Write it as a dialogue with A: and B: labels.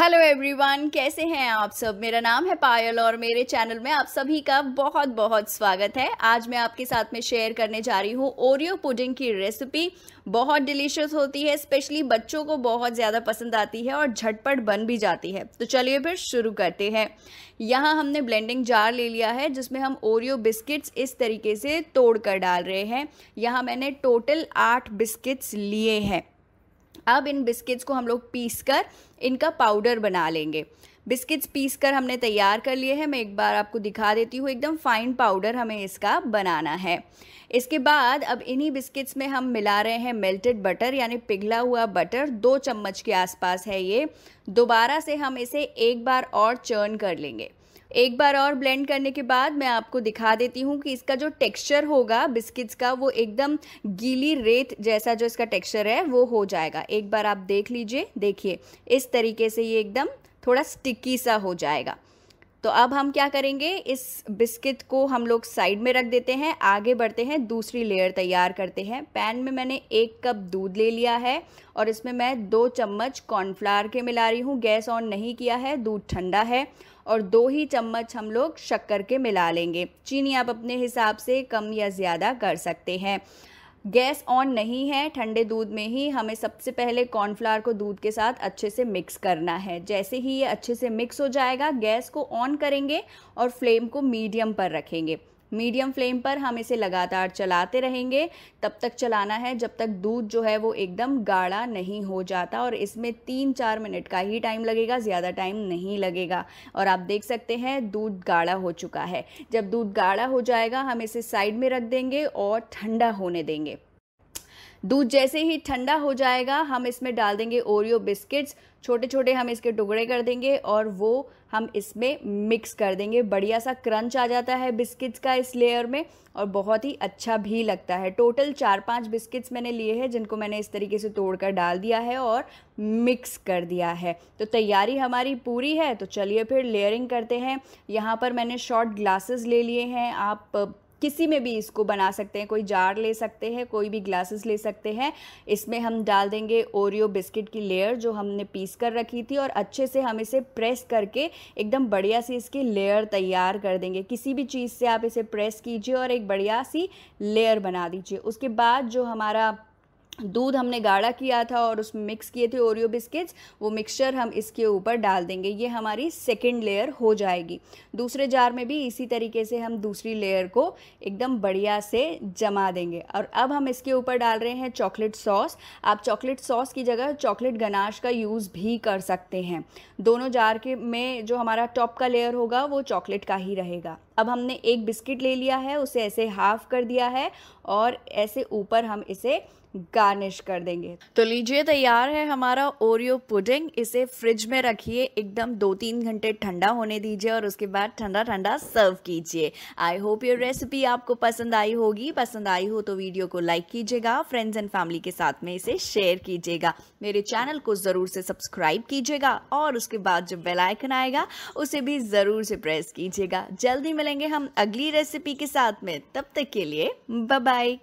A: hello everyone कैसे हैं आप सब मेरा नाम है पायल और मेरे चैनल में आप सभी का बहुत बहुत स्वागत है आज मैं आपके साथ में शेयर करने जा रही हूँ ओरियो पुडिंग की रेसिपी बहुत डिलीशियस होती है स्पेशली बच्चों को बहुत ज़्यादा पसंद आती है और झटपट बन भी जाती है तो चलिए फिर शुरू करते हैं यहाँ हमने ब्लेंडिंग जार ले लिया है जिसमें हम ओरियो बिस्किट्स इस तरीके से तोड़ कर डाल रहे हैं यहाँ मैंने टोटल आठ बिस्किट्स लिए हैं अब इन बिस्किट्स को हम लोग पीस कर इनका पाउडर बना लेंगे बिस्किट्स पीस कर हमने तैयार कर लिए हैं मैं एक बार आपको दिखा देती हूँ एकदम फाइन पाउडर हमें इसका बनाना है इसके बाद अब इन्हीं बिस्किट्स में हम मिला रहे हैं मेल्टेड बटर यानी पिघला हुआ बटर दो चम्मच के आसपास है ये दोबारा से हम इसे एक बार और चर्न कर लेंगे एक बार और ब्लेंड करने के बाद मैं आपको दिखा देती हूँ कि इसका जो टेक्सचर होगा बिस्किट्स का वो एकदम गीली रेत जैसा जो इसका टेक्सचर है वो हो जाएगा एक बार आप देख लीजिए देखिए इस तरीके से ये एकदम थोड़ा स्टिकी सा हो जाएगा तो अब हम क्या करेंगे इस बिस्किट को हम लोग साइड में रख देते हैं आगे बढ़ते हैं दूसरी लेयर तैयार करते हैं पैन में मैंने एक कप दूध ले लिया है और इसमें मैं दो चम्मच कॉर्नफ्लावर के मिला रही हूँ गैस ऑन नहीं किया है दूध ठंडा है और दो ही चम्मच हम लोग शक्कर के मिला लेंगे चीनी आप अपने हिसाब से कम या ज़्यादा कर सकते हैं गैस ऑन नहीं है ठंडे दूध में ही हमें सबसे पहले कॉर्नफ्लावर को दूध के साथ अच्छे से मिक्स करना है जैसे ही ये अच्छे से मिक्स हो जाएगा गैस को ऑन करेंगे और फ्लेम को मीडियम पर रखेंगे मीडियम फ्लेम पर हम इसे लगातार चलाते रहेंगे तब तक चलाना है जब तक दूध जो है वो एकदम गाढ़ा नहीं हो जाता और इसमें तीन चार मिनट का ही टाइम लगेगा ज़्यादा टाइम नहीं लगेगा और आप देख सकते हैं दूध गाढ़ा हो चुका है जब दूध गाढ़ा हो जाएगा हम इसे साइड में रख देंगे और ठंडा होने देंगे दूध जैसे ही ठंडा हो जाएगा हम इसमें डाल देंगे ओरियो बिस्किट्स छोटे छोटे हम इसके टुकड़े कर देंगे और वो हम इसमें मिक्स कर देंगे बढ़िया सा क्रंच आ जाता है बिस्किट्स का इस लेयर में और बहुत ही अच्छा भी लगता है टोटल चार पांच बिस्किट्स मैंने लिए हैं जिनको मैंने इस तरीके से तोड़कर डाल दिया है और मिक्स कर दिया है तो तैयारी हमारी पूरी है तो चलिए फिर लेयरिंग करते हैं यहाँ पर मैंने शॉर्ट ग्लासेस ले लिए हैं आप किसी में भी इसको बना सकते हैं कोई जार ले सकते हैं कोई भी ग्लासेस ले सकते हैं इसमें हम डाल देंगे ओरियो बिस्किट की लेयर जो हमने पीस कर रखी थी और अच्छे से हम इसे प्रेस करके एकदम बढ़िया सी इसकी लेयर तैयार कर देंगे किसी भी चीज़ से आप इसे प्रेस कीजिए और एक बढ़िया सी लेयर बना दीजिए उसके बाद जो हमारा दूध हमने गाढ़ा किया था और उसमें मिक्स किए थे ओरियो बिस्किट्स वो मिक्सचर हम इसके ऊपर डाल देंगे ये हमारी सेकेंड लेयर हो जाएगी दूसरे जार में भी इसी तरीके से हम दूसरी लेयर को एकदम बढ़िया से जमा देंगे और अब हम इसके ऊपर डाल रहे हैं चॉकलेट सॉस आप चॉकलेट सॉस की जगह चॉकलेट गनाश का यूज़ भी कर सकते हैं दोनों जार के में जो हमारा टॉप का लेयर होगा वो चॉकलेट का ही रहेगा अब हमने एक बिस्किट ले लिया है उसे ऐसे हाफ कर दिया है और ऐसे ऊपर हम इसे गार्निश कर देंगे तो लीजिए तैयार है हमारा ओरियो पुडिंग इसे फ्रिज में रखिए एकदम दो तीन घंटे ठंडा होने दीजिए और उसके बाद ठंडा ठंडा सर्व कीजिए आई होप योर रेसिपी आपको पसंद आई होगी पसंद आई हो तो वीडियो को लाइक कीजिएगा फ्रेंड्स एंड फैमिली के साथ में इसे शेयर कीजिएगा मेरे चैनल को ज़रूर से सब्सक्राइब कीजिएगा और उसके बाद जो बेलाइकन आएगा उसे भी ज़रूर से प्रेस कीजिएगा जल्दी मिलेंगे हम अगली रेसिपी के साथ में तब तक के लिए बाय